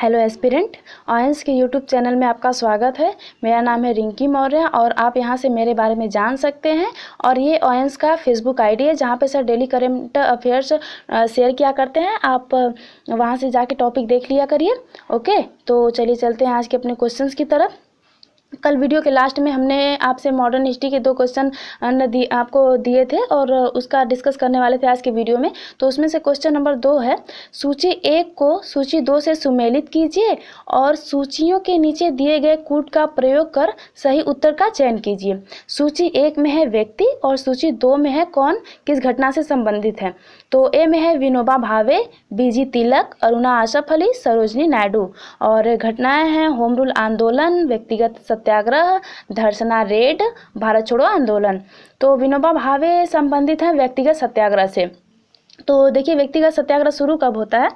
hello aspirants ऑयंस के YouTube channel में आपका स्वागत है मेरा नाम है रिंकी मौर्य और आप यहां से मेरे बारे में जान सकते हैं और ये ऑयंस का फेसबुक आईडी है जहां पे sir daily current affairs share किया करते हैं आप वहां से जाके टॉपिक देख लिया करिए ओके तो चलिए चलते हैं आज के अपने क्वेश्चंस की तरफ कल वीडियो के लास्ट में हमने आपसे मॉडर्न हिस्ट्री के दो क्वेश्चन दी आपको दिए थे और उसका डिस्कस करने वाले थे आज के वीडियो में तो उसमें से क्वेश्चन नंबर दो है सूची एक को सूची दो से सुमेलित कीजिए और सूचियों के नीचे दिए गए कूट का प्रयोग कर सही उत्तर का चयन कीजिए सूची एक में है व्यक्ति और सूची दो में है कौन किस घटना से संबंधित है तो ए में है विनोबा भावे बीजी तिलक अरुणा आशफ अली सरोजनी नायडू और घटनाएं हैं होम रूल आंदोलन व्यक्तिगत सत्याग्रह धर्सना रेड भारत छोड़ो आंदोलन तो विनोबा भावे संबंधित हैं व्यक्तिगत सत्याग्रह से तो देखिए व्यक्तिगत सत्याग्रह शुरू कब होता है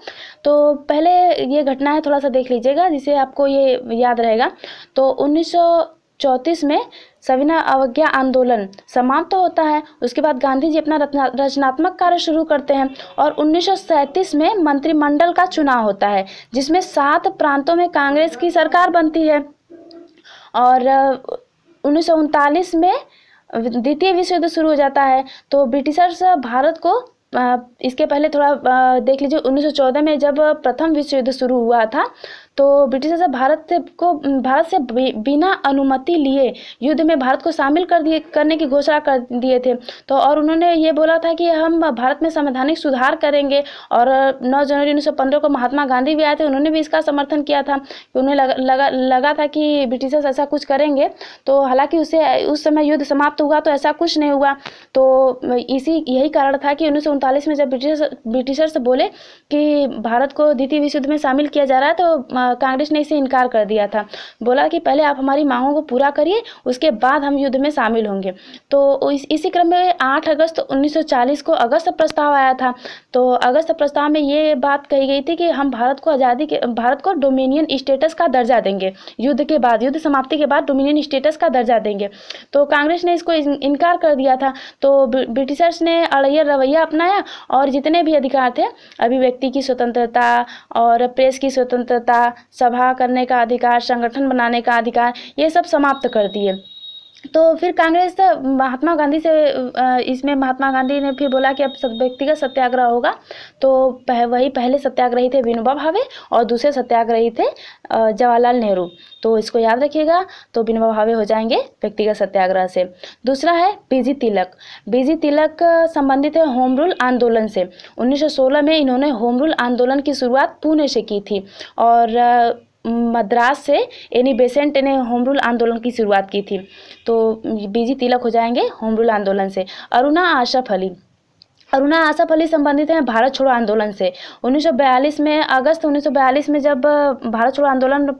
तो पहले ये घटना है थोड़ा सा देख लीजिएगा जिसे आपको ये याद रहेगा तो उन्नीस चौंतीस में सविना अवज्ञा आंदोलन समाप्त तो होता है उसके बाद गांधी जी अपना रचनात्मक कार्य शुरू करते हैं और उन्नीस में मंत्रिमंडल का चुनाव होता है जिसमें सात प्रांतों में कांग्रेस की सरकार बनती है और उन्नीस में द्वितीय विश्व युद्ध शुरू हो जाता है तो ब्रिटिशर्स भारत को इसके पहले थोड़ा देख लीजिए 1914 में जब प्रथम विश्व युद्ध शुरू हुआ था तो ब्रिटिशर्स भारत से को भारत से बिना अनुमति लिए युद्ध में भारत को शामिल कर दिए करने की घोषणा कर दिए थे तो और उन्होंने ये बोला था कि हम भारत में संवैधानिक सुधार करेंगे और 9 जनवरी 1915 को महात्मा गांधी भी आए थे उन्होंने भी इसका समर्थन किया था कि उन्हें लगा लगा, लगा था कि ब्रिटिशर्स ऐसा कुछ करेंगे तो हालांकि उसे उस समय युद्ध समाप्त हुआ तो ऐसा कुछ नहीं हुआ तो इसी यही कारण था कि उन्नीस में जब ब्रिटिशर्स ब्रिटिशर्स बोले कि भारत को द्वितीय विश्व युद्ध में शामिल किया जा रहा है तो कांग्रेस ने इसे इनकार कर दिया था बोला कि पहले आप हमारी मांगों को पूरा करिए उसके बाद हम युद्ध में शामिल होंगे तो इस, इसी क्रम में आठ अगस्त उन्नीस को अगस्त प्रस्ताव आया था तो अगस्त प्रस्ताव में ये बात कही गई थी कि हम भारत को आज़ादी के भारत को डोमिनियन स्टेटस का दर्जा देंगे युद्ध के बाद युद्ध समाप्ति के बाद डोमिनियन स्टेटस का दर्जा देंगे तो कांग्रेस ने इसको इनकार कर दिया था तो ब्रिटिशर्स ने अड़ैया रवैया अपनाया और जितने भी अधिकार थे अभिव्यक्ति की स्वतंत्रता और प्रेस की स्वतंत्रता सभा करने का अधिकार संगठन बनाने का अधिकार ये सब समाप्त कर दिए तो फिर कांग्रेस महात्मा गांधी से इसमें महात्मा गांधी ने फिर बोला कि अब व्यक्तिगत सत्याग्रह होगा तो पह, वही पहले सत्याग्रही थे विनोबा भावे और दूसरे सत्याग्रही थे जवाहरलाल नेहरू तो इसको याद रखिएगा तो विनोबा भावे हो जाएंगे व्यक्तिगत सत्याग्रह से दूसरा है बीजी तिलक बीजी तिलक संबंधित है होम रूल आंदोलन से उन्नीस में इन्होंने होम रूल आंदोलन की शुरुआत पुणे से की थी और मद्रास से एनी बेसेंट ने होम रूल आंदोलन की शुरुआत की थी तो बीजी तिलक हो जाएंगे होम रूल आंदोलन से अरुणा आशफ अली अरुणा आसफ अली संबंधित हैं भारत छोड़ो आंदोलन से 1942 में अगस्त 1942 में जब भारत छोड़ो आंदोलन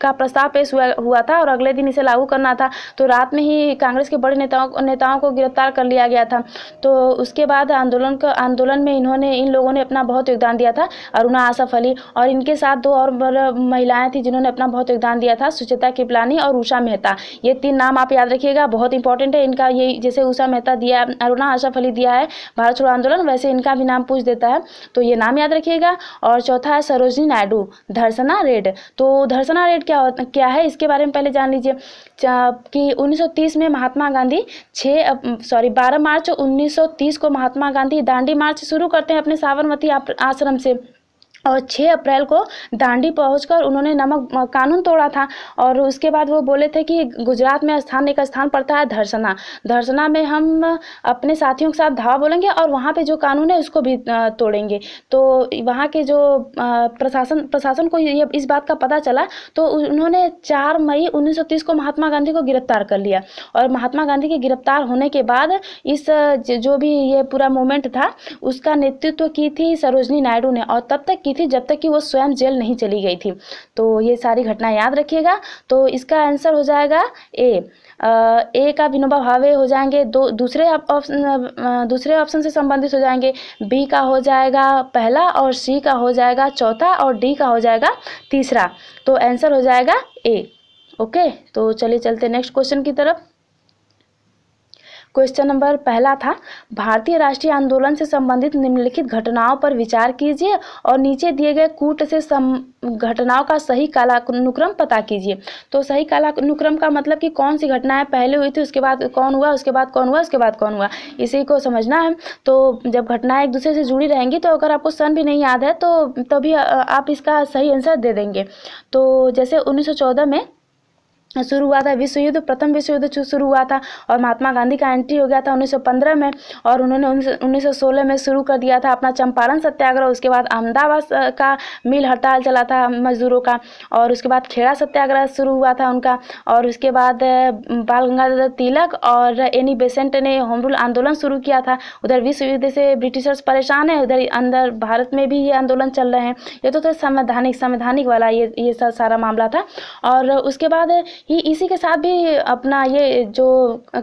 का प्रस्ताव पेश हुआ हुआ था और अगले दिन इसे लागू करना था तो रात में ही कांग्रेस के बड़े नेताओं नेताओं को गिरफ्तार कर लिया गया था तो उसके बाद आंदोलन का आंदोलन में इन्होंने इन लोगों ने अपना बहुत योगदान दिया था अरुणा आसफ अली और इनके साथ दो और महिलाएं थी जिन्होंने अपना बहुत योगदान दिया था सुचेता किपलानी और उषा मेहता ये तीन नाम आप याद रखिएगा बहुत इंपॉर्टेंट है इनका ये जैसे उषा मेहता दिया अरुणा आसफ अली दिया है भारत छोड़ो आंदोलन वैसे इनका भी नाम पूछ देता है तो ये नाम याद रखिएगा और चौथा है सरोजनी नायडू धर्सना रेड तो धर्सना रेड मूवमेंट क्या क्या है इसके बारे में पहले जान लीजिए कि 1930 में महात्मा गांधी छः सॉरी 12 मार्च 1930 को महात्मा गांधी दांडी मार्च शुरू करते हैं अपने साबरमती आश्रम से और 6 अप्रैल को दांडी पहुंचकर उन्होंने नमक कानून तोड़ा था और उसके बाद वो बोले थे कि गुजरात में स्थान एक स्थान पड़ता है धरसना धरसना में हम अपने साथियों के साथ धावा बोलेंगे और वहाँ पे जो कानून है उसको भी तोड़ेंगे तो वहाँ के जो प्रशासन प्रशासन को ये इस बात का पता चला तो उन्होंने चार मई उन्नीस को महात्मा गांधी को गिरफ्तार कर लिया और महात्मा गांधी के गिरफ्तार होने के बाद इस जो भी ये पूरा मूवमेंट था उसका नेतृत्व की थी सरोजनी नायडू ने और तब तक रही थी जब तक कि वो स्वयं जेल नहीं चली गई थी तो ये सारी घटना याद रखिएगा तो इसका आंसर हो जाएगा ए ए का विनोबा भावे हो जाएंगे दो दूसरे ऑप्शन दूसरे ऑप्शन से संबंधित हो जाएंगे बी का हो जाएगा पहला और सी का हो जाएगा चौथा और डी का हो जाएगा तीसरा तो आंसर हो जाएगा ए ओके तो चलिए चलते नेक्स्ट क्वेश्चन की तरफ क्वेश्चन नंबर पहला था भारतीय राष्ट्रीय आंदोलन से संबंधित निम्नलिखित घटनाओं पर विचार कीजिए और नीचे दिए गए कूट से सम घटनाओं का सही कालानुक्रम पता कीजिए तो सही कालानुक्रम का मतलब कि कौन सी घटनाएं पहले हुई थी उसके बाद कौन हुआ उसके बाद कौन हुआ उसके बाद कौन हुआ इसी को समझना है तो जब घटनाएं एक दूसरे से जुड़ी रहेंगी तो अगर आपको सन भी नहीं याद है तो तभी आप इसका सही आंसर दे देंगे तो जैसे उन्नीस में शुरू हुआ था विश्व युद्ध प्रथम विश्व युद्ध शुरू हुआ था और महात्मा गांधी का एंट्री हो गया था 1915 में और उन्होंने 1916 में शुरू कर दिया था अपना चंपारण सत्याग्रह उसके बाद अहमदाबाद का मिल हड़ताल चला था मजदूरों का और उसके बाद खेड़ा सत्याग्रह शुरू हुआ था उनका और उसके बाद बाल गंगाधर तिलक और एनी बेसेंट ने होम रूल आंदोलन शुरू किया था उधर विश्व युद्ध से ब्रिटिशर्स परेशान है उधर अंदर भारत में भी ये आंदोलन चल रहे हैं ये तो, तो संवैधानिक संवैधानिक वाला ये ये सारा मामला था और उसके बाद ही इसी के साथ भी अपना ये जो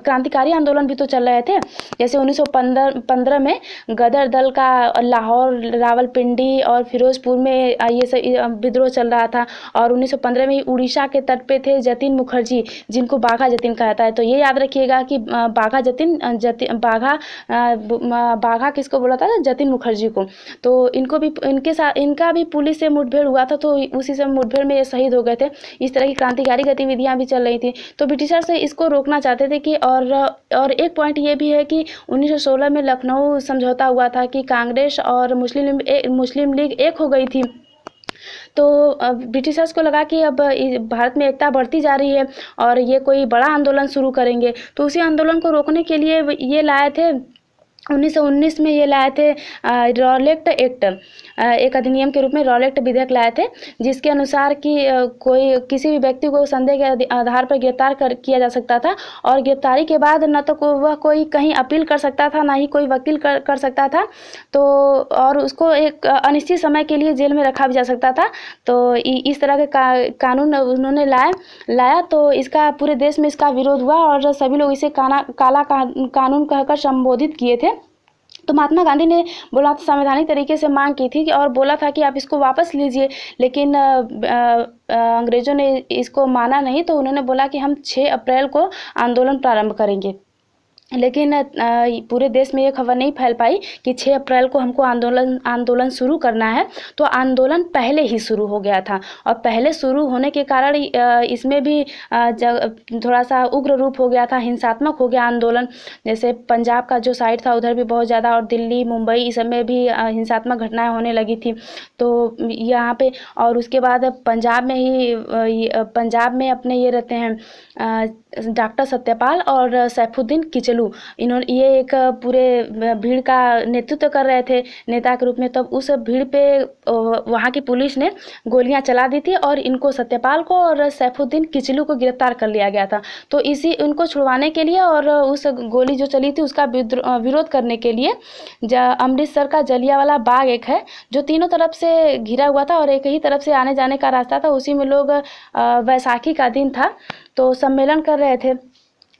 क्रांतिकारी आंदोलन भी तो चल रहे थे जैसे 1915 में गदर दल का लाहौर रावलपिंडी और फिरोजपुर में ये सब विद्रोह चल रहा था और 1915 में ही उड़ीसा के तट पे थे जतिन मुखर्जी जिनको बाघा जतिन कहता है तो ये याद रखिएगा कि बाघा जतिन जति बाघा बाघा किसको बोला था जतिन मुखर्जी को तो इनको भी इनके साथ इनका भी पुलिस से मुठभेड़ हुआ था तो उसी से मुठभेड़ में ये शहीद हो गए थे इस तरह की क्रांतिकारी गतिविधियाँ लड़ाइयाँ भी चल रही थी तो ब्रिटिशर से इसको रोकना चाहते थे कि और और एक पॉइंट ये भी है कि 1916 में लखनऊ समझौता हुआ था कि कांग्रेस और मुस्लिम मुस्लिम लीग एक हो गई थी तो ब्रिटिशर्स को लगा कि अब भारत में एकता बढ़ती जा रही है और ये कोई बड़ा आंदोलन शुरू करेंगे तो उसी आंदोलन को रोकने के लिए ये लाए थे उन्नीस में ये लाए थे रॉलेक्ट एक्ट एक अधिनियम के रूप में रॉलेक्ट विधेयक लाए थे जिसके अनुसार कि कोई किसी भी व्यक्ति को संदेह के आधार पर गिरफ्तार कर किया जा सकता था और गिरफ्तारी के बाद न तो को वह कोई कहीं अपील कर सकता था ना ही कोई वकील कर, कर सकता था तो और उसको एक अनिश्चित समय के लिए जेल में रखा भी जा सकता था तो इ, इस तरह के का, कानून उन्होंने लाए लाया तो इसका पूरे देश में इसका विरोध हुआ और सभी लोग इसे काना काला का, कानून कहकर संबोधित किए थे तो महात्मा गांधी ने बोला तो संवैधानिक तरीके से मांग की थी और बोला था कि आप इसको वापस लीजिए लेकिन अंग्रेज़ों ने इसको माना नहीं तो उन्होंने बोला कि हम 6 अप्रैल को आंदोलन प्रारंभ करेंगे लेकिन पूरे देश में ये खबर नहीं फैल पाई कि 6 अप्रैल को हमको आंदोलन आंदोलन शुरू करना है तो आंदोलन पहले ही शुरू हो गया था और पहले शुरू होने के कारण इसमें भी थोड़ा सा उग्र रूप हो गया था हिंसात्मक हो गया आंदोलन जैसे पंजाब का जो साइड था उधर भी बहुत ज़्यादा और दिल्ली मुंबई इस समय भी हिंसात्मक घटनाएँ होने लगी थी तो यहाँ पर और उसके बाद पंजाब में ही पंजाब में अपने ये रहते हैं डॉक्टर सत्यपाल और सैफुद्दीन किचलू इन्होंने ये एक पूरे भीड़ का नेतृत्व कर रहे थे नेता के रूप में तब उस भीड़ पे वहाँ की पुलिस ने गोलियाँ चला दी थी और इनको सत्यपाल को और सैफुद्दीन किचलू को गिरफ्तार कर लिया गया था तो इसी उनको छुड़वाने के लिए और उस गोली जो चली थी उसका विरोध करने के लिए अमृतसर का जलियावाला बाग एक है जो तीनों तरफ से घिरा हुआ था और एक ही तरफ से आने जाने का रास्ता था उसी में लोग वैसाखी का दिन था तो सम्मेलन कर रहे थे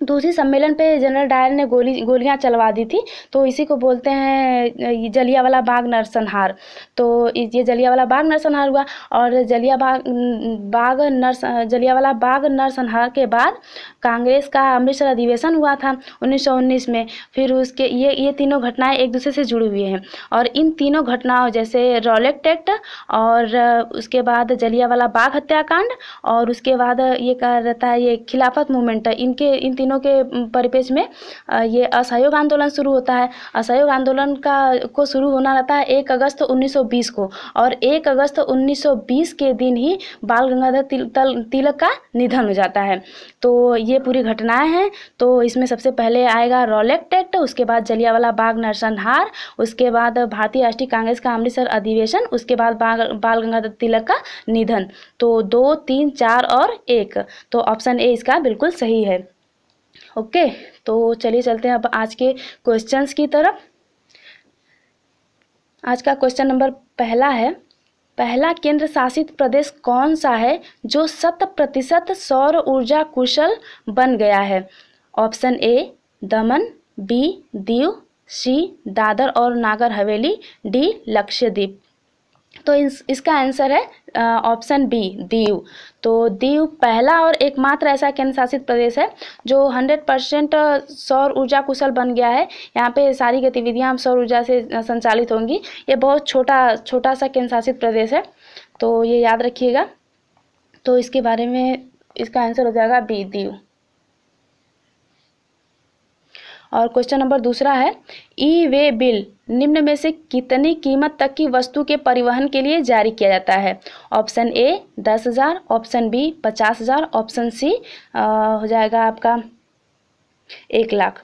तो उसी सम्मेलन पे जनरल डायर ने गोली गोलियां चलवा दी थी तो इसी को बोलते हैं जलियावाला बाग नरसंहार तो ये जलियावाला बाग नरसंहार हुआ और जलिया बाग बाग नरस जलियावाला बाग नरसंहार के बाद कांग्रेस का अमृतसर अधिवेशन हुआ था 1919 में फिर उसके ये ये तीनों घटनाएं एक दूसरे से जुड़ी हुई हैं और इन तीनों घटनाओं जैसे रॉलेक्ट एक्ट और उसके बाद जलियावाला बाग हत्याकांड और उसके बाद ये कहा रहता है ये खिलाफत मूवमेंट इनके इन तीनों के परिपेक्ष में ये असहयोग आंदोलन शुरू होता है असहयोग आंदोलन का को शुरू होना रहता है एक अगस्त उन्नीस को और एक अगस्त उन्नीस के दिन ही बाल गंगाधर तिल, तिलक का निधन हो जाता है तो ये पूरी घटनाएं हैं तो इसमें सबसे पहले आएगा रॉलेक्ट एक्ट उसके बाद जलियावाला बाग नरसंहार उसके बाद भारतीय राष्ट्रीय कांग्रेस का अमृतसर अधिवेशन उसके बाद बाल गंगाधर तिलक का निधन तो दो तीन चार और एक तो ऑप्शन ए इसका बिल्कुल सही है ओके तो चलिए चलते हैं अब आज के क्वेश्चंस की तरफ आज का क्वेश्चन नंबर पहला है पहला केंद्र शासित प्रदेश कौन सा है जो शत प्रतिशत सौर ऊर्जा कुशल बन गया है ऑप्शन ए दमन बी दीव सी दादर और नागर हवेली डी लक्षद्वीप तो इस, इसका आंसर है ऑप्शन बी दीव तो दीव पहला और एकमात्र ऐसा केंद्र शासित प्रदेश है जो 100 परसेंट सौर ऊर्जा कुशल बन गया है यहाँ पे सारी गतिविधियाँ सौर ऊर्जा से संचालित होंगी ये बहुत छोटा छोटा सा केंद्र शासित प्रदेश है तो ये याद रखिएगा तो इसके बारे में इसका आंसर हो जाएगा बी दीव और क्वेश्चन नंबर दूसरा है ई वे बिल निम्न में से कितनी कीमत तक की वस्तु के परिवहन के लिए जारी किया जाता है ऑप्शन ए दस हज़ार ऑप्शन बी पचास हज़ार ऑप्शन सी हो जाएगा आपका एक लाख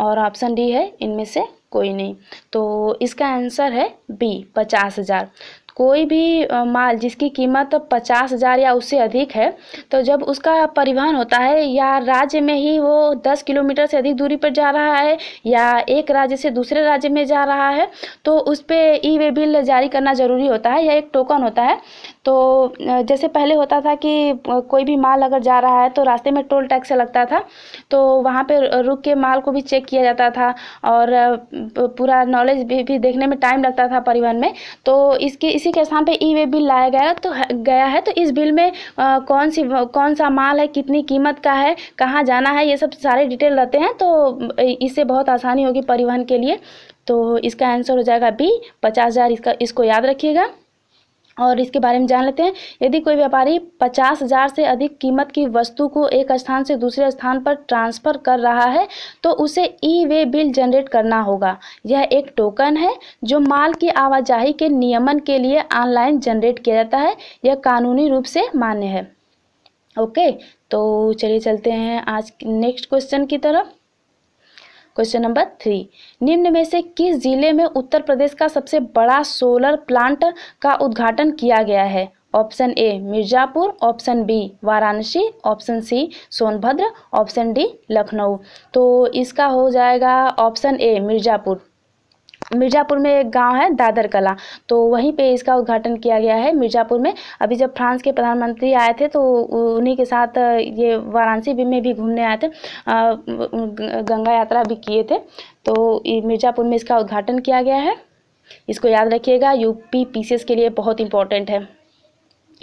और ऑप्शन डी है इनमें से कोई नहीं तो इसका आंसर है बी पचास हज़ार कोई भी माल जिसकी कीमत पचास हज़ार या उससे अधिक है तो जब उसका परिवहन होता है या राज्य में ही वो दस किलोमीटर से अधिक दूरी पर जा रहा है या एक राज्य से दूसरे राज्य में जा रहा है तो उस पर ई वे बिल जारी करना ज़रूरी होता है या एक टोकन होता है तो जैसे पहले होता था कि कोई भी माल अगर जा रहा है तो रास्ते में टोल टैक्स लगता था तो वहाँ पर रुक के माल को भी चेक किया जाता था और पूरा नॉलेज भी, भी देखने में टाइम लगता था परिवहन में तो इसके इसी के स्थान पर ई वे बिल लाया गया तो गया है तो इस बिल में कौन सी कौन सा माल है कितनी कीमत का है कहाँ जाना है ये सब सारे डिटेल रहते हैं तो इससे बहुत आसानी होगी परिवहन के लिए तो इसका आंसर हो जाएगा बी पचास हज़ार इसका इसको याद रखिएगा और इसके बारे में जान लेते हैं यदि कोई व्यापारी पचास हज़ार से अधिक कीमत की वस्तु को एक स्थान से दूसरे स्थान पर ट्रांसफ़र कर रहा है तो उसे ई वे बिल जनरेट करना होगा यह एक टोकन है जो माल की आवाजाही के नियमन के लिए ऑनलाइन जनरेट किया जाता है यह कानूनी रूप से मान्य है ओके तो चलिए चलते हैं आज नेक्स्ट क्वेश्चन की तरफ क्वेश्चन नंबर थ्री निम्न में से किस जिले में उत्तर प्रदेश का सबसे बड़ा सोलर प्लांट का उद्घाटन किया गया है option A Mirzapur option B Varanasi option C Sonbhadra option D Lucknow तो इसका हो जाएगा ऑप्शन ए मिर्जापुर मिर्ज़ापुर में एक गांव है दादर कला तो वहीं पे इसका उद्घाटन किया गया है मिर्ज़ापुर में अभी जब फ्रांस के प्रधानमंत्री आए थे तो उन्हीं के साथ ये वाराणसी में भी घूमने आए थे गंगा यात्रा भी किए थे तो मिर्ज़ापुर में इसका उद्घाटन किया गया है इसको याद रखिएगा यूपी पीसीएस के लिए बहुत इंपॉर्टेंट है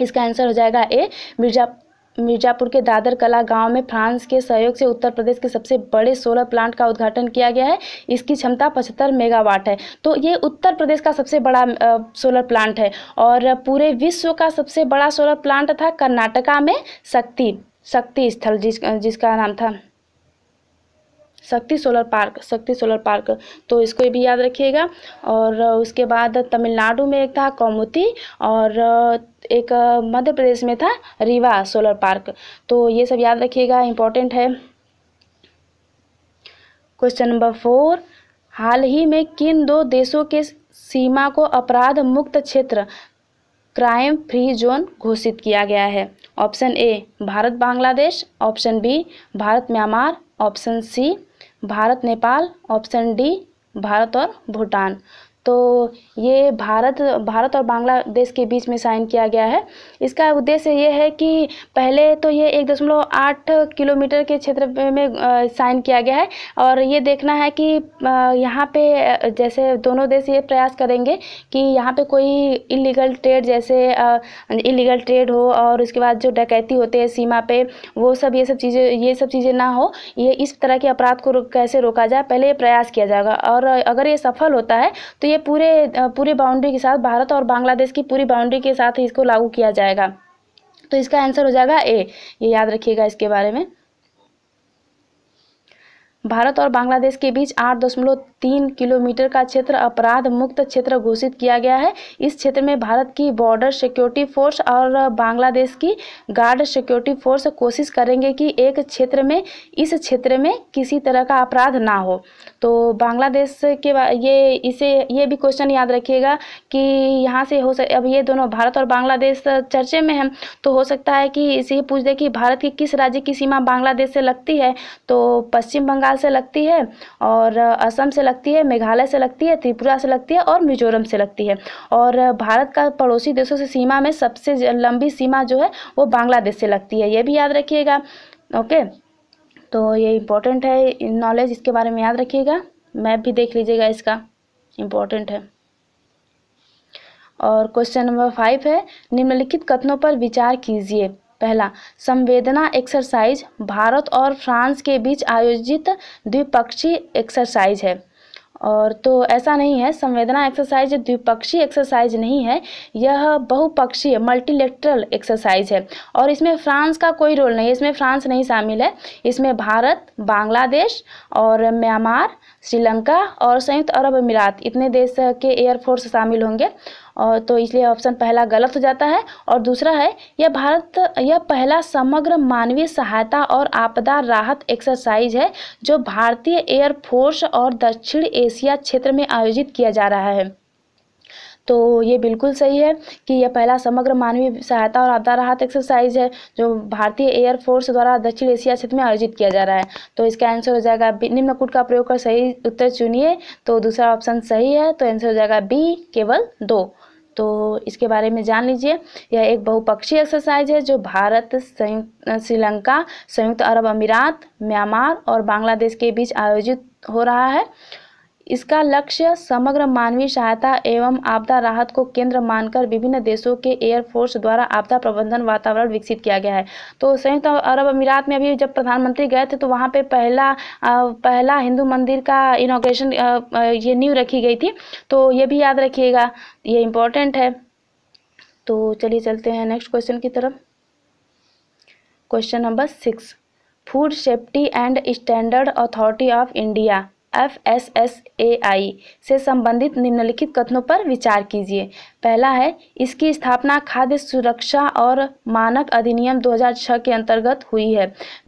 इसका आंसर हो जाएगा ए मिर्ज़ा मिर्जापुर के दादर कला गांव में फ्रांस के सहयोग से उत्तर प्रदेश के सबसे बड़े सोलर प्लांट का उद्घाटन किया गया है इसकी क्षमता पचहत्तर मेगावाट है तो ये उत्तर प्रदेश का सबसे बड़ा सोलर प्लांट है और पूरे विश्व का सबसे बड़ा सोलर प्लांट था कर्नाटका में शक्ति शक्ति स्थल जिस जिसका नाम था Shakti solar park Shakti solar park तो इसको भी याद रखिएगा और उसके बाद तमिलनाडु में एक था कौमुती और एक मध्य प्रदेश में था रीवा सोलर पार्क तो ये सब याद रखिएगा इम्पोर्टेंट है क्वेश्चन नंबर फोर हाल ही में किन दो देशों के सीमा को अपराध मुक्त क्षेत्र क्राइम फ्री जोन घोषित किया गया है option A Bharat Bangladesh option B Bharat Myanmar option C Bharat Nepal option D Bharat और भूटान तो ये भारत भारत और बांग्लादेश के बीच में साइन किया गया है इसका उद्देश्य ये है कि पहले तो ये एक दशमलव आठ किलोमीटर के क्षेत्र में साइन किया गया है और ये देखना है कि यहाँ पे जैसे दोनों देश ये प्रयास करेंगे कि यहाँ पे कोई इलीगल ट्रेड जैसे इलीगल ट्रेड हो और उसके बाद जो डकैती होते हैं सीमा पे वो सब ये सब चीज़ें ये सब चीज़ें ना हो ये इस तरह के अपराध को कैसे रोका जाए पहले ये प्रयास किया जाएगा और अगर ये सफल होता है तो ये ये पूरे पूरी बाउंड्री के साथ भारत और बांग्लादेश की पूरी बाउंड्री के साथ इसको लागू किया जाएगा तो इसका आंसर हो जाएगा ए ये याद रखिएगा इसके बारे में भारत और बांग्लादेश के बीच आठ दशमलव तीन किलोमीटर का क्षेत्र अपराध मुक्त क्षेत्र घोषित किया गया है इस क्षेत्र में भारत की बॉर्डर सिक्योरिटी फोर्स और बांग्लादेश की गार्ड सिक्योरिटी फोर्स कोशिश करेंगे कि एक क्षेत्र में इस क्षेत्र में किसी तरह का अपराध ना हो तो बांग्लादेश के ये इसे ये भी क्वेश्चन याद रखिएगा कि यहाँ से हो सक अब ये दोनों भारत और बांग्लादेश चर्चे में हैं तो हो सकता है कि इसे पूछ दे कि भारत की किस राज्य की सीमा बांग्लादेश से लगती है तो पश्चिम बंगाल से लगती है और असम से लगती है मेघालय से लगती है त्रिपुरा से लगती है और मिजोरम से लगती है और भारत का पड़ोसी देशों से सीमा में सबसे लंबी सीमा जो है वो बांग्लादेश से लगती है ये भी याद रखिएगा ओके तो ये इम्पोर्टेंट है नॉलेज इसके बारे में याद रखिएगा मैप भी देख लीजिएगा इसका इम्पोर्टेंट है और क्वेश्चन नंबर फाइव है निम्नलिखित कथनों पर विचार कीजिए पहला संवेदना एक्सरसाइज भारत और फ्रांस के बीच आयोजित द्विपक्षीय एक्सरसाइज है और तो ऐसा नहीं है संवेदना एक्सरसाइज द्विपक्षीय एक्सरसाइज नहीं है यह बहुपक्षीय मल्टीलेटरल एक्सरसाइज है और इसमें फ्रांस का कोई रोल नहीं है इसमें फ्रांस नहीं शामिल है इसमें भारत बांग्लादेश और म्यांमार श्रीलंका और संयुक्त अरब अमीरात इतने देश के एयरफोर्स शामिल होंगे और तो इसलिए ऑप्शन पहला गलत हो जाता है और दूसरा है यह भारत यह पहला समग्र मानवीय सहायता और आपदा राहत एक्सरसाइज है जो भारतीय एयरफोर्स और दक्षिण एशिया क्षेत्र में आयोजित किया जा रहा है तो ये बिल्कुल सही है कि यह पहला समग्र मानवीय सहायता और आपदा राहत एक्सरसाइज है जो भारतीय एयरफोर्स द्वारा दक्षिण एशिया क्षेत्र में आयोजित किया जा रहा है तो इसका आंसर हो जाएगा बी निम्न कुट का प्रयोग कर सही उत्तर चुनिए तो दूसरा ऑप्शन सही है तो आंसर हो जाएगा बी केवल दो तो इसके बारे में जान लीजिए यह एक बहुपक्षीय एक्सरसाइज है जो भारत संयुक्त श्रीलंका संयुक्त अरब अमीरात म्यांमार और बांग्लादेश के बीच आयोजित हो रहा है इसका लक्ष्य समग्र मानवीय सहायता एवं आपदा राहत को केंद्र मानकर विभिन्न देशों के एयरफोर्स द्वारा आपदा प्रबंधन वातावरण विकसित किया गया है तो संयुक्त अरब अमीरात में अभी जब प्रधानमंत्री गए थे तो वहाँ पे पहला पहला हिंदू मंदिर का इनोग्रेशन ये न्यू रखी गई थी तो ये भी याद रखिएगा ये इम्पोर्टेंट है तो चलिए चलते हैं नेक्स्ट क्वेश्चन की तरफ question number six food safety and standard authority of India F S S A I से संबंधित निम्नलिखित कथनों पर विचार कीजिए पहला है इसकी स्थापना खाद्य सुरक्षा और मानक अधिनियम 2006 के अंतर्गत हुई है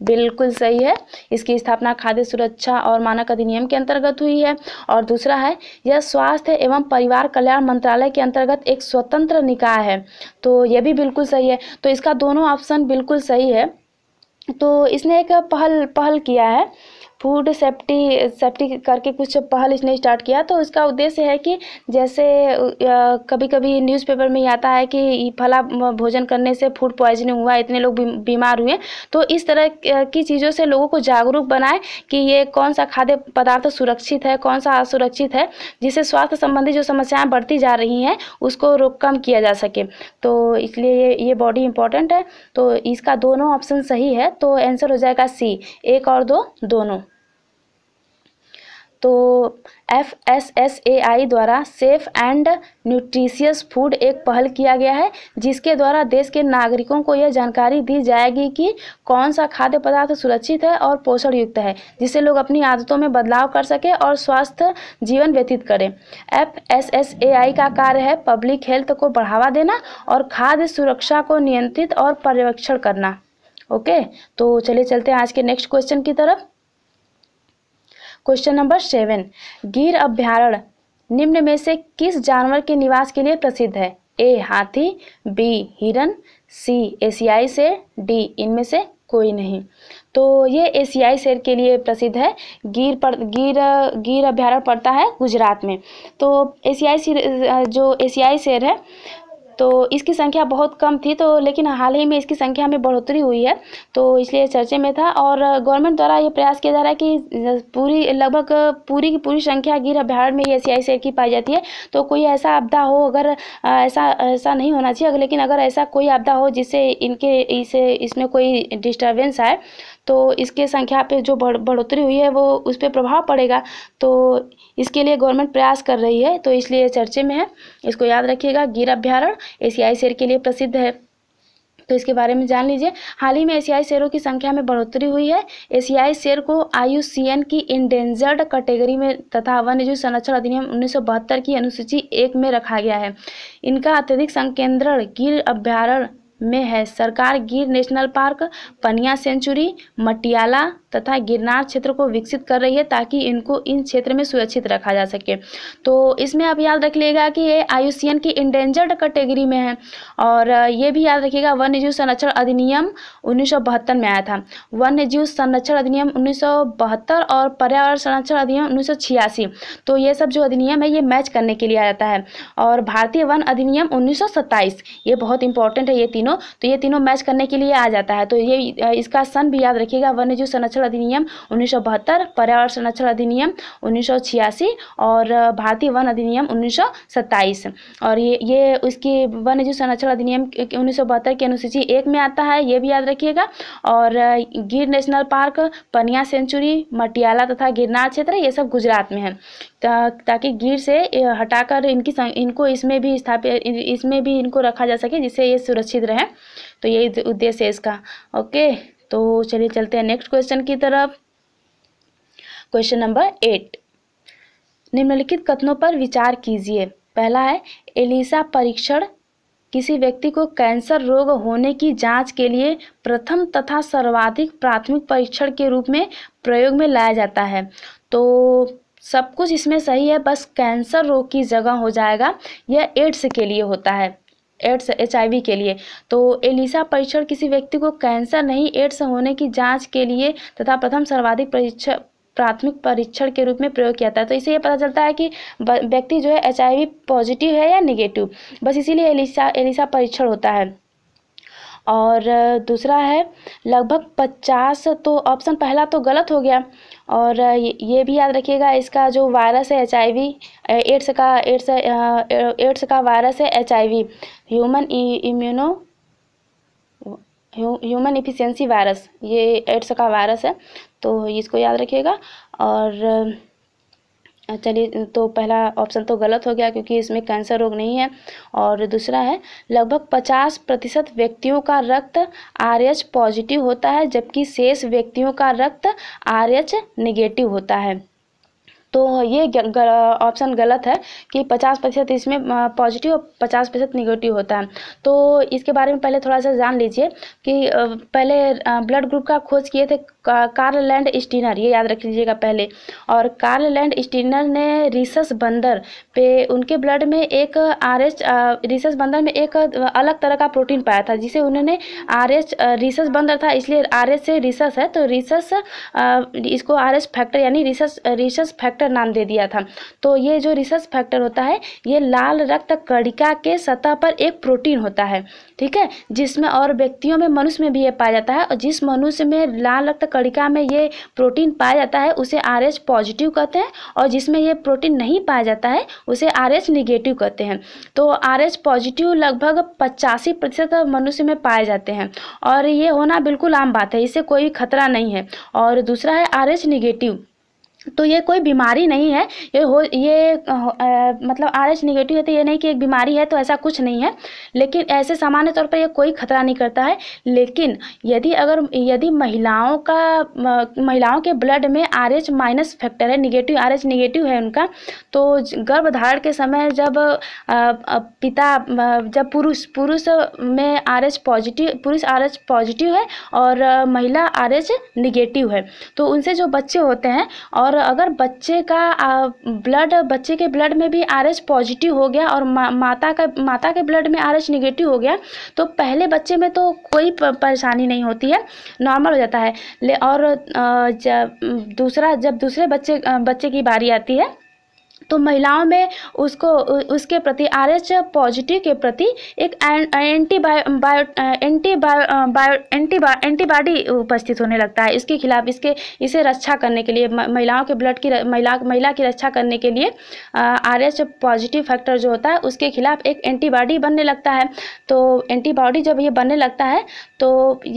बिल्कुल सही है इसकी स्थापना खाद्य सुरक्षा और मानक अधिनियम के अंतर्गत हुई है और दूसरा है यह स्वास्थ्य एवं परिवार कल्याण मंत्रालय के अंतर्गत एक स्वतंत्र निकाय है तो यह भी बिल्कुल सही है तो इसका दोनों ऑप्शन बिल्कुल सही है तो इसने एक पहल पहल किया है फूड सेफ्टी सेफ्टी करके कुछ पहल इसने स्टार्ट किया तो इसका उद्देश्य है कि जैसे कभी कभी न्यूज़पेपर में आता है कि फला भोजन करने से फूड पॉइजनिंग हुआ इतने लोग बीमार हुए तो इस तरह की चीज़ों से लोगों को जागरूक बनाए कि ये कौन सा खाद्य पदार्थ सुरक्षित है कौन सा असुरक्षित है जिससे स्वास्थ्य संबंधी जो समस्याएँ बढ़ती जा रही हैं उसको रोक कम किया जा सके तो इसलिए ये ये बॉडी इंपॉर्टेंट है तो इसका दोनों ऑप्शन सही है तो आंसर हो जाएगा सी एक और दो दोनों तो F S S A I द्वारा सेफ एंड न्यूट्रिशियस फूड एक पहल किया गया है जिसके द्वारा देश के नागरिकों को यह जानकारी दी जाएगी कि कौन सा खाद्य पदार्थ सुरक्षित है और पोषण युक्त है जिससे लोग अपनी आदतों में बदलाव कर सकें और स्वास्थ्य जीवन व्यतीत करें F S S A I का कार्य है पब्लिक हेल्थ को बढ़ावा देना और खाद्य सुरक्षा को नियंत्रित और पर्यवेक्षण करना ओके तो चलिए चलते हैं आज के नेक्स्ट क्वेश्चन की तरफ क्वेश्चन नंबर सेवन गिर अभ्यारण्य निम्न में से किस जानवर के निवास के लिए प्रसिद्ध है ए हाथी बी हिरन सी एशियाई शेर डी इनमें से कोई नहीं तो ये एशियाई शेर के लिए प्रसिद्ध है गिर पड़ गिर गिर अभ्यारण्य पड़ता है गुजरात में तो एशियाई जो एशियाई शेर है तो इसकी संख्या बहुत कम थी तो लेकिन हाल ही में इसकी संख्या में बढ़ोतरी हुई है तो इसलिए चर्चे में था और गवर्नमेंट द्वारा ये प्रयास किया जा रहा है कि पूरी लगभग पूरी की पूरी संख्या गिर बिहार में ये सियाई शेर की पाई जाती है तो कोई ऐसा आपदा हो अगर ऐसा ऐसा नहीं होना चाहिए लेकिन अगर ऐसा कोई आपदा हो जिससे इनके इसे इसमें कोई डिस्टर्बेंस आए तो इसके संख्या पे जो बढ़ बढ़ोतरी हुई है वो उस पर प्रभाव पड़ेगा तो इसके लिए गवर्नमेंट प्रयास कर रही है तो इसलिए चर्चे में है इसको याद रखिएगा गिर अभ्यारण एशियाई शेर के लिए प्रसिद्ध है तो इसके बारे में जान लीजिए हाल ही में एशियाई शेरों की संख्या में बढ़ोतरी हुई है एशियाई शेर को आयु की इंडेंजर्ड कैटेगरी में तथा वन्यजीव संरक्षण अधिनियम उन्नीस की अनुसूची एक में रखा गया है इनका अत्यधिक संकेंद्रण गिर अभ्यारण में है सरकार Gir national park Paniya sanctuary Mitiyala तथा गिरनार क्षेत्र को विकसित कर रही है ताकि इनको इन क्षेत्र में सुरक्षित रखा जा सके तो इसमें आप याद रख लेगा कि ये आई की इंडेंजर्ड कैटेगरी में है और ये भी याद रखिएगा वन्य जीव संरक्षण अधिनियम उन्नीस में आया था वन्य जीव संरक्षण अधिनियम उन्नीस और पर्यावरण संरक्षण अधिनियम उन्नीस तो ये सब जो अधिनियम है ये मैच करने के लिए आ जाता है और भारतीय वन अधिनियम उन्नीस ये बहुत इंपॉर्टेंट है ये तीनों तो ये तीनों मैच करने के लिए आ जाता है तो ये इसका सन भी याद रखिएगा वन्य जीव संरक्षण संरक्षण अधिनियम उन्नीस पर्यावरण संरक्षण अधिनियम उन्नीस और भारतीय वन अधिनियम उन्नीस और ये ये उसकी वन्य जीव संरक्षण अधिनियम उन्नीस की अनुसूची एक में आता है ये भी याद रखिएगा और Gir national park Paniya sanctuary Mitiyala तथा गिरनार क्षेत्र ये सब गुजरात में है ताकि गिर से हटाकर इनकी इनको इसमें भी स्थापित इसमें भी इनको रखा जा सके जिससे ये सुरक्षित रहें तो यही उद्देश्य है इसका ओके तो चलिए चलते हैं नेक्स्ट क्वेश्चन की तरफ क्वेश्चन नंबर एट निम्नलिखित कथनों पर विचार कीजिए पहला है एलिसा परीक्षण किसी व्यक्ति को कैंसर रोग होने की जांच के लिए प्रथम तथा सर्वाधिक प्राथमिक परीक्षण के रूप में प्रयोग में लाया जाता है तो सब कुछ इसमें सही है बस कैंसर रोग की जगह हो जाएगा यह एड्स के लिए होता है एड्स एच के लिए तो एलिसा परीक्षण किसी व्यक्ति को कैंसर नहीं एड्स होने की जाँच के लिए तथा प्रथम सर्वाधिक परीक्षण प्राथमिक परीक्षण के रूप में प्रयोग किया जाता है तो इससे ये पता चलता है कि व्यक्ति जो है एच पॉजिटिव है या निगेटिव बस इसीलिए एलिसा एलिसा परीक्षण होता है और दूसरा है लगभग पचास तो ऑप्शन पहला तो गलत हो गया और ये भी याद रखिएगा इसका जो वायरस है एच आई वी एड्स का एड्स एड्स का वायरस है H I V human immuno human efficiency virus ये एड्स का वायरस है तो इसको याद रखिएगा और चलिए तो पहला ऑप्शन तो गलत हो गया क्योंकि इसमें कैंसर रोग नहीं है और दूसरा है लगभग 50 प्रतिशत व्यक्तियों का रक्त आरएच पॉजिटिव होता है जबकि शेष व्यक्तियों का रक्त आरएच नेगेटिव होता है तो ये ऑप्शन गलत है कि पचास प्रतिशत इसमें पॉजिटिव और पचास प्रतिशत निगेटिव होता है तो इसके बारे में पहले थोड़ा सा जान लीजिए कि पहले ब्लड ग्रुप का खोज किए थे कार्ल लैंड स्टीनर ये याद रख लीजिएगा पहले और कार्ल लैंड स्टीनर ने रिसस बंदर पे उनके ब्लड में एक आर एच रिसस बंदर में एक अलग तरह का प्रोटीन पाया था जिसे उन्होंने आर एच रिसस बंदर था इसलिए आर एच से रिसस है तो रिसस इसको आर एच फैक्टर यानी रिसस रिसस फैक्टर फैक्टर नाम दे दिया था तो ये जो रिसर्च फैक्टर होता है ये लाल रक्त कणिका के सतह पर एक प्रोटीन होता है ठीक है जिसमें और व्यक्तियों में मनुष्य में भी ये पाया जाता है और जिस मनुष्य में लाल रक्त कणिका में ये प्रोटीन पाया जाता है उसे आर एच पॉजिटिव कहते हैं और जिसमें ये प्रोटीन नहीं पाया जाता है उसे आर एच निगेटिव कहते हैं तो आर एच पॉजिटिव लगभग पचासी प्रतिशत मनुष्य में पाए जाते हैं और ये होना बिल्कुल आम बात है इसे कोई खतरा नहीं है और दूसरा है आर एच निगेटिव तो ये कोई बीमारी नहीं है ये हो ये आ, मतलब आर एच निगेटिव है तो ये नहीं कि एक बीमारी है तो ऐसा कुछ नहीं है लेकिन ऐसे सामान्य तौर पर ये कोई खतरा नहीं करता है लेकिन यदि अगर यदि महिलाओं का महिलाओं के ब्लड में आर एच माइनस फैक्टर है निगेटिव आर एच निगेटिव है उनका तो गर्भधारण के समय जब पिता जब पुरुष पुरुष में आर एच पॉजिटिव पुरुष आर एच पॉजिटिव है और महिला आर एच निगेटिव है तो उनसे जो बच्चे होते हैं और और अगर बच्चे का ब्लड बच्चे के ब्लड में भी आर पॉजिटिव हो गया और मा, माता का माता के ब्लड में आर नेगेटिव हो गया तो पहले बच्चे में तो कोई परेशानी नहीं होती है नॉर्मल हो जाता है ले और जब दूसरा जब दूसरे बच्चे बच्चे की बारी आती है तो महिलाओं में उसको उसके प्रति आर एच पॉजिटिव के प्रति एक एंटीबॉडी उपस्थित होने लगता है इसके खिलाफ इसके इसे रक्षा करने के लिए महिलाओं के ब्लड की महिला महिला की रक्षा करने के लिए आर एच पॉजिटिव फैक्टर जो होता है उसके खिलाफ एक एंटीबॉडी बनने लगता है तो एंटीबॉडी जब ये बनने लगता है तो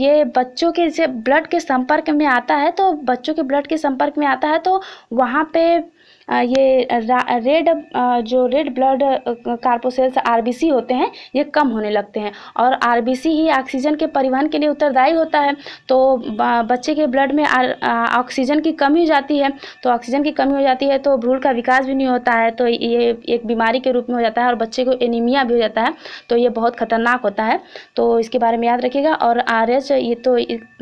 ये बच्चों के जैसे ब्लड के संपर्क में आता है तो बच्चों के ब्लड के संपर्क में आता है तो वहाँ पे ये रेड जो रेड ब्लड कार्पोसेल्स आरबीसी होते हैं ये कम होने लगते हैं और आरबीसी ही ऑक्सीजन के परिवहन के लिए उत्तरदायी होता है तो बच्चे के ब्लड में ऑक्सीजन की कमी हो जाती है तो ऑक्सीजन की कमी हो जाती है तो भ्रूण का विकास भी नहीं होता है तो ये एक बीमारी के रूप में हो जाता है और बच्चे को एनीमिया भी हो जाता है तो ये बहुत खतरनाक होता है तो इसके बारे में याद रखिएगा और आर ये तो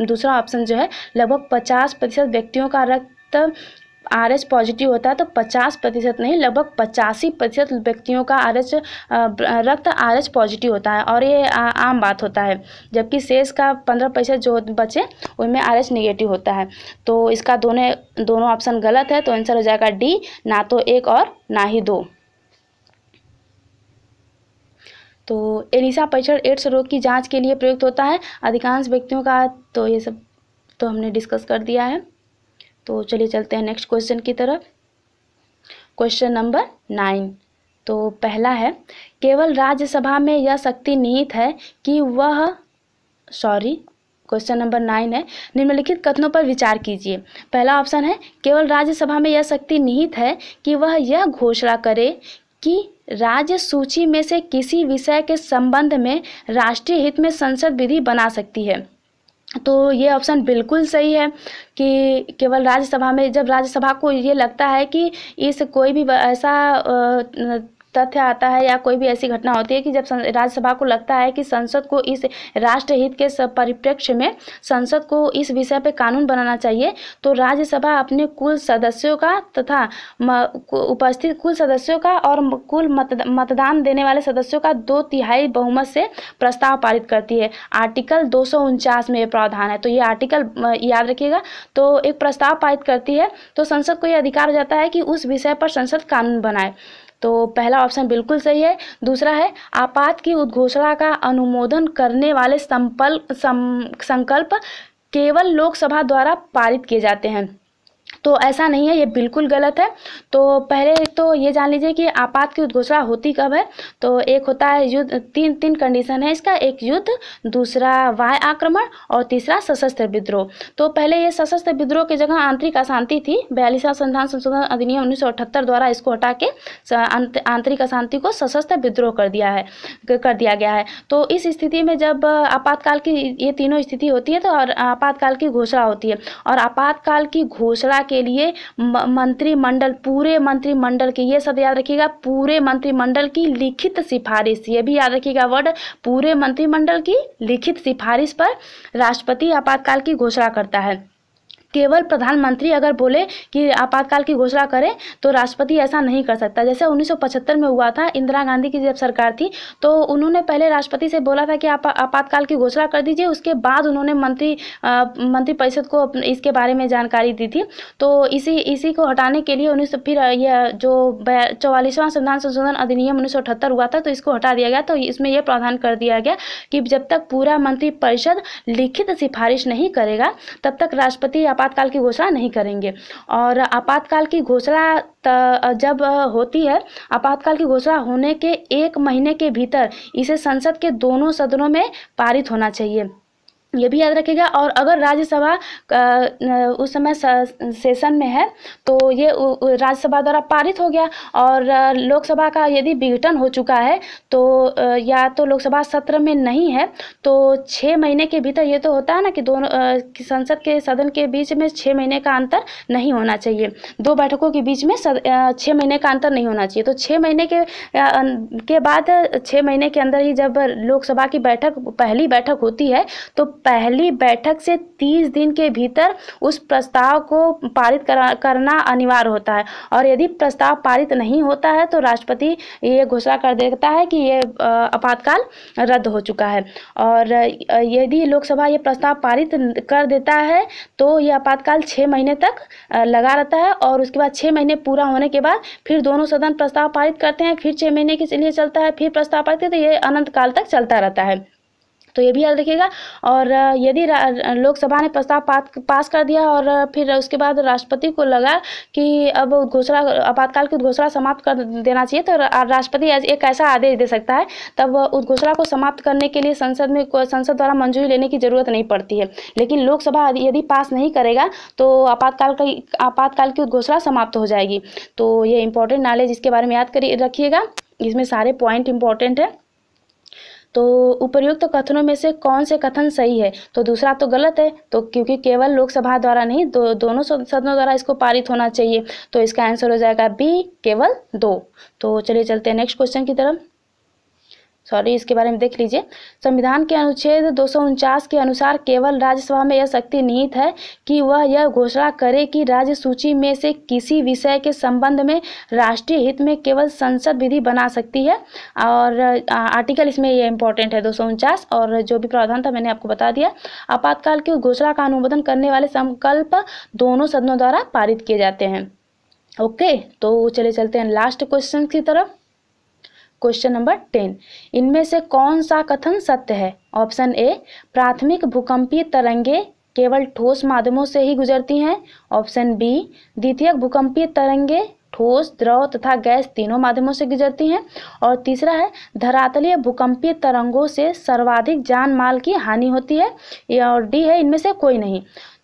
दूसरा ऑप्शन जो है लगभग पचास प्रतिशत व्यक्तियों का रक्त आर एच पॉजिटिव होता है तो पचास प्रतिशत नहीं लगभग पचासी प्रतिशत व्यक्तियों का आर एच रक्त आर एच पॉजिटिव होता है और ये आ, आम बात होता है जबकि शेष का पंद्रह प्रतिशत जो बचे उनमें आर एच निगेटिव होता है तो इसका दोनों दोनों ऑप्शन गलत है तो आंसर हो जाएगा डी ना तो एक और ना ही दो तो एलिसा परीक्षण एड्स रोग की जाँच के लिए प्रयुक्त होता है अधिकांश व्यक्तियों का तो ये सब तो हमने डिस्कस कर दिया है तो चलिए चलते हैं नेक्स्ट क्वेश्चन की तरफ क्वेश्चन नंबर नाइन तो पहला है केवल राज्यसभा में यह शक्ति निहित है कि वह सॉरी क्वेश्चन नंबर नाइन है निम्नलिखित कथनों पर विचार कीजिए पहला ऑप्शन है केवल राज्यसभा में यह शक्ति निहित है कि वह यह घोषणा करे कि राज्य सूची में से किसी विषय के संबंध में राष्ट्रीय हित में संसद विधि बना सकती है तो ये ऑप्शन बिल्कुल सही है कि केवल राज्यसभा में जब राज्यसभा को ये लगता है कि इस कोई भी ऐसा तथ्य आता है या कोई भी ऐसी घटना होती है कि जब राज्यसभा को लगता है कि संसद को इस राष्ट्रहित के परिप्रेक्ष्य में संसद को इस विषय पर कानून बनाना चाहिए तो राज्यसभा अपने कुल सदस्यों का तथा उपस्थित कुल सदस्यों का और कुल मतदान देने वाले सदस्यों का दो तिहाई बहुमत से प्रस्ताव पारित करती है आर्टिकल दो में यह प्रावधान है तो ये आर्टिकल याद रखिएगा तो एक प्रस्ताव पारित करती है तो संसद को यह अधिकार हो जाता है कि उस विषय पर संसद कानून बनाए तो पहला ऑप्शन बिल्कुल सही है दूसरा है आपात की उद्घोषणा का अनुमोदन करने वाले संपल सं, संकल्प केवल लोकसभा द्वारा पारित किए जाते हैं तो ऐसा नहीं है ये बिल्कुल गलत है तो पहले तो ये जान लीजिए कि आपात की उद्घोषणा होती कब है तो एक होता है युद्ध तीन तीन कंडीशन है इसका एक युद्ध दूसरा वाय आक्रमण और तीसरा सशस्त्र विद्रोह तो पहले ये सशस्त्र विद्रोह की जगह आंतरिक अशांति थी बयालीसवा संविधान संशोधन अधिनियम उन्नीस द्वारा इसको हटा के आंतरिक अशांति को सशस्त्र विद्रोह कर दिया है कर दिया गया है तो इस स्थिति में जब आपातकाल की ये तीनों स्थिति होती है तो और आपातकाल की घोषणा होती है और आपातकाल की घोषणा के लिए मंत्रिमंडल पूरे मंत्रिमंडल की ये सब याद रखिएगा पूरे मंत्रिमंडल की लिखित सिफारिश ये भी याद रखिएगा वर्ड पूरे मंत्रिमंडल की लिखित सिफारिश पर राष्ट्रपति आपातकाल की घोषणा करता है केवल प्रधानमंत्री अगर बोले कि आपातकाल की घोषणा करें तो राष्ट्रपति ऐसा नहीं कर सकता जैसे 1975 में हुआ था इंदिरा गांधी की जब सरकार थी तो उन्होंने पहले राष्ट्रपति से बोला था कि आप आपातकाल की घोषणा कर दीजिए उसके बाद उन्होंने मंत्री मंत्रिपरिषद को इसके बारे में जानकारी दी थी तो इसी इसी को हटाने के लिए उन्नीस फिर यह जो चौवालीसवां संविधान संशोधन अधिनियम उन्नीस हुआ था तो इसको हटा दिया गया तो इसमें यह प्रावधान कर दिया गया कि जब तक पूरा मंत्रिपरिषद लिखित सिफारिश नहीं करेगा तब तक राष्ट्रपति आपात आपातकाल की घोषणा नहीं करेंगे और आपातकाल की घोषणा जब होती है आपातकाल की घोषणा होने के एक महीने के भीतर इसे संसद के दोनों सदनों में पारित होना चाहिए ये भी याद रखेगा और अगर राज्यसभा उस समय सेशन में है तो ये राज्यसभा द्वारा पारित हो गया और लोकसभा का यदि विघटन हो चुका है तो या तो लोकसभा सत्र में नहीं है तो छः महीने के भीतर ये तो होता है ना कि दोनों संसद के सदन के बीच में छः महीने का अंतर नहीं होना चाहिए दो बैठकों के बीच में छः महीने का अंतर नहीं होना चाहिए तो छः महीने के के बाद छः महीने के अंदर ही जब लोकसभा की बैठक पहली बैठक होती है तो पहली बैठक से तीस दिन के भीतर उस प्रस्ताव को पारित करा करना अनिवार्य होता है और यदि प्रस्ताव पारित नहीं होता है तो राष्ट्रपति ये घोषणा कर देता है कि ये आपातकाल रद्द हो चुका है और यदि लोकसभा ये प्रस्ताव पारित कर देता है तो ये आपातकाल छः महीने तक लगा रहता है और उसके बाद छः महीने पूरा होने के बाद फिर दोनों सदन प्रस्ताव पारित करते हैं फिर छः महीने के लिए चलता है फिर प्रस्ताव पारित तो ये अनंत काल तक चलता रहता है तो ये भी याद रखिएगा और यदि लोकसभा ने प्रस्ताव पास कर दिया और फिर उसके बाद राष्ट्रपति को लगा कि अब घोषणा आपातकाल की उद्घोषणा समाप्त कर देना चाहिए तो राष्ट्रपति एक ऐसा आदेश दे सकता है तब उद्घोषणा को समाप्त करने के लिए संसद में संसद द्वारा मंजूरी लेने की जरूरत नहीं पड़ती है लेकिन लोकसभा यदि पास नहीं करेगा तो आपातकाल का आपातकाल की उद्घोषणा समाप्त हो जाएगी तो ये इंपॉर्टेंट नॉलेज इसके बारे में याद करिए रखिएगा इसमें सारे पॉइंट इंपॉर्टेंट है तो उपर्युक्त तो कथनों में से कौन से कथन सही है तो दूसरा तो गलत है तो क्योंकि केवल लोकसभा द्वारा नहीं दो, दोनों सदनों द्वारा इसको पारित होना चाहिए तो इसका आंसर हो जाएगा बी केवल दो तो चलिए चलते हैं नेक्स्ट क्वेश्चन की तरफ सॉरी इसके बारे में देख लीजिए संविधान के अनुच्छेद दो के अनुसार केवल राज्यसभा में यह शक्ति निहित है कि वह यह घोषणा करे कि राज्य सूची में से किसी विषय के संबंध में राष्ट्रीय हित में केवल संसद विधि बना सकती है और आर्टिकल इसमें यह इम्पोर्टेंट है दो और जो भी प्रावधान था मैंने आपको बता दिया आपातकाल की घोषणा का अनुमोदन करने वाले संकल्प दोनों सदनों द्वारा पारित किए जाते हैं ओके तो चले चलते हैं लास्ट क्वेश्चन की तरफ क्वेश्चन नंबर टेन इनमें से कौन सा कथन सत्य है ऑप्शन ए प्राथमिक भूकंपीय तरंगे केवल ठोस माध्यमों से ही गुजरती हैं ऑप्शन बी द्वितीयक भूकंपीय तरंगे ठोस द्रव तथा गैस तीनों माध्यमों से गुजरती हैं और तीसरा है धरातलीय भूकंपीय तरंगों से सर्वाधिक जान माल की हानि होती है और डी है इनमें से कोई नहीं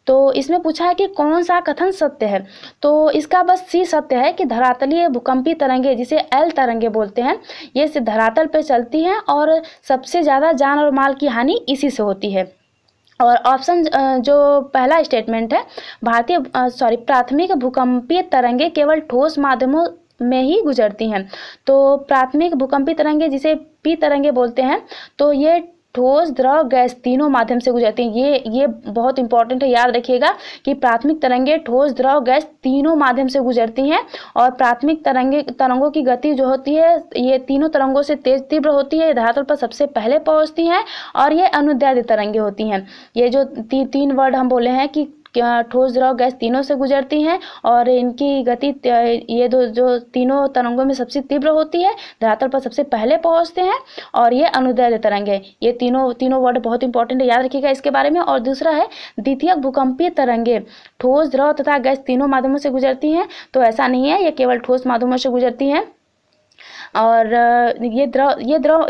तो इसमें पूछा है कि कौन सा कथन सत्य है तो इसका बस सी सत्य है कि धरातलीय भूकंपी तरंगे जिसे एल तरंगे बोलते हैं ये धरातल पर चलती हैं और सबसे ज़्यादा जान और माल की हानि इसी से होती है और ऑप्शन जो पहला स्टेटमेंट है भारतीय सॉरी प्राथमिक भूकंपीय तरंगे केवल ठोस माध्यमों में ही गुजरती हैं तो प्राथमिक भूकंपी तरंगे जिसे पी तरंगे बोलते हैं तो ये ठोस द्रव गैस तीनों माध्यम से गुजरती हैं ये ये बहुत इंपॉर्टेंट है याद रखिएगा कि प्राथमिक तरंगे ठोस द्रव गैस तीनों माध्यम से गुजरती हैं और प्राथमिक तरंगे तरंगों की गति जो होती है ये तीनों तरंगों से तेज तीव्र होती है धरातल पर सबसे पहले पहुँचती हैं और ये अनुद्यादी तरंगे होती हैं ये जो ती, तीन वर्ड हम बोले हैं कि ठोस द्रव गैस तीनों से गुजरती हैं और इनकी गति ये दो जो तीनों तरंगों में सबसे तीव्र होती है धरातल पर सबसे पहले पहुंचते हैं और ये अनुदैर्य तरंग है ये तीनों तीनों वर्ड बहुत इंपॉर्टेंट है याद रखिएगा इसके बारे में और दूसरा है द्वितीय भूकंपीय तरंगे ठोस द्रव तथा गैस तीनों माध्यमों से गुजरती हैं तो ऐसा नहीं है ये केवल ठोस माध्यमों से गुजरती हैं और ये द्रव ये द्रव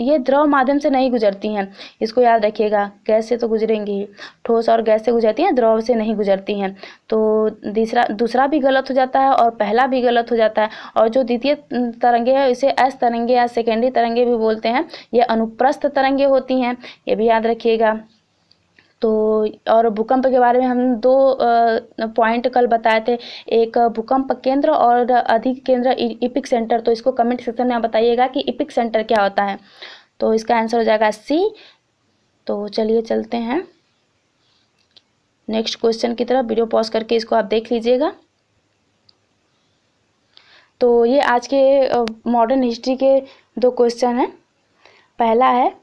ये द्रव माध्यम से नहीं गुजरती हैं इसको याद रखिएगा गैस से तो गुजरेंगी ही ठोस और गैस से गुजरती हैं द्रव से नहीं गुजरती हैं तो तीसरा दूसरा भी गलत हो जाता है और पहला भी गलत हो जाता है और जो द्वितीय तरंगे हैं इसे एस तरंगे या सेकेंडरी तरंगे भी बोलते हैं ये अनुप्रस्थ तरंगे होती हैं ये भी याद रखिएगा तो और भूकंप के बारे में हम दो पॉइंट कल बताए थे एक भूकंप केंद्र और अधिक केंद्र इपिक सेंटर तो इसको कमेंट सेक्शन में आप बताइएगा कि इपिक सेंटर क्या होता है तो इसका आंसर हो जाएगा सी तो चलिए चलते हैं नेक्स्ट क्वेश्चन की तरफ वीडियो पॉज करके इसको आप देख लीजिएगा तो ये आज के मॉडर्न हिस्ट्री के दो क्वेश्चन हैं पहला है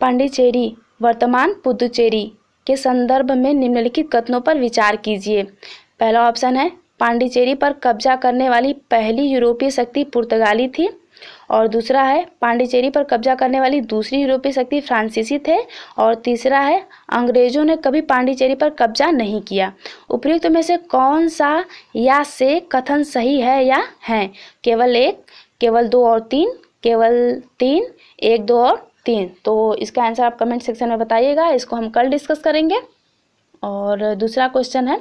पांडिचेरी वर्तमान पुदुचेरी के संदर्भ में निम्नलिखित कथनों पर विचार कीजिए पहला ऑप्शन है पांडिचेरी पर कब्जा करने वाली पहली यूरोपीय शक्ति पुर्तगाली थी और दूसरा है पांडिचेरी पर कब्जा करने वाली दूसरी यूरोपीय शक्ति फ्रांसीसी थे और तीसरा है अंग्रेजों ने कभी पांडिचेरी पर कब्जा नहीं किया उपयुक्त में से कौन सा या से कथन सही है या है केवल एक केवल दो और तीन केवल तीन एक दो और तीन तो इसका आंसर आप कमेंट सेक्शन में बताइएगा इसको हम कल डिस्कस करेंगे और दूसरा क्वेश्चन है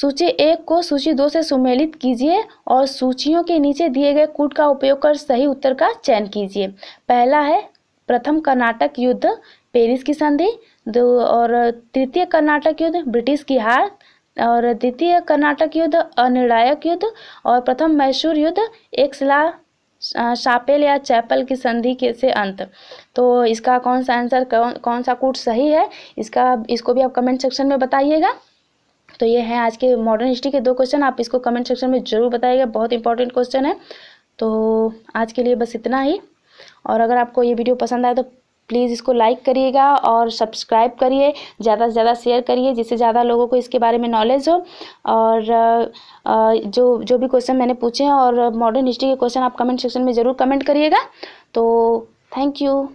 सूची एक को सूची दो से सुमेलित कीजिए और सूचियों के नीचे दिए गए कूट का उपयोग कर सही उत्तर का चयन कीजिए पहला है प्रथम कर्नाटक युद्ध पेरिस की संधि दो और तृतीय कर्नाटक युद्ध ब्रिटिश की हार और द्वितीय कर्नाटक युद्ध अनिर्णायक युद्ध और प्रथम मैसूर युद्ध एक सलाह शापेल या चैपल की संधि के से अंत तो इसका कौन सा आंसर कौन कौन सा कूट सही है इसका इसको भी आप कमेंट सेक्शन में बताइएगा तो ये है आज के मॉडर्न हिस्ट्री के दो क्वेश्चन आप इसको कमेंट सेक्शन में ज़रूर बताइएगा बहुत इंपॉर्टेंट क्वेश्चन है तो आज के लिए बस इतना ही और अगर आपको ये वीडियो पसंद आए तो प्लीज़ इसको लाइक करिएगा और सब्सक्राइब करिए ज़्यादा से ज़्यादा शेयर करिए जिससे ज़्यादा लोगों को इसके बारे में नॉलेज हो और जो जो भी क्वेश्चन मैंने पूछे हैं और मॉडर्न हिस्ट्री के क्वेश्चन आप कमेंट सेक्शन में ज़रूर कमेंट करिएगा तो थैंक यू